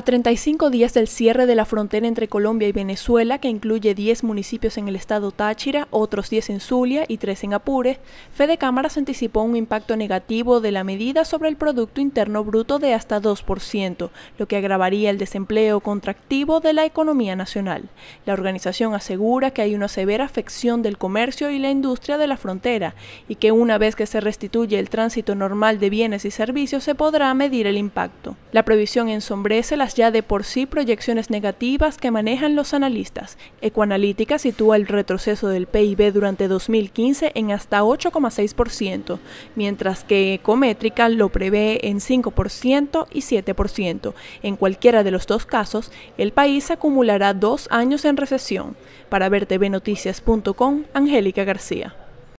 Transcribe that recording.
A 35 días del cierre de la frontera entre Colombia y Venezuela, que incluye 10 municipios en el estado Táchira, otros 10 en Zulia y 3 en Apure, Fede Cámaras anticipó un impacto negativo de la medida sobre el Producto Interno Bruto de hasta 2%, lo que agravaría el desempleo contractivo de la economía nacional. La organización asegura que hay una severa afección del comercio y la industria de la frontera y que una vez que se restituye el tránsito normal de bienes y servicios se podrá medir el impacto. La previsión ensombrece la ya de por sí proyecciones negativas que manejan los analistas. Ecoanalítica sitúa el retroceso del PIB durante 2015 en hasta 8,6%, mientras que Ecométrica lo prevé en 5% y 7%. En cualquiera de los dos casos, el país acumulará dos años en recesión. Para ver tvnoticias.com, Angélica García.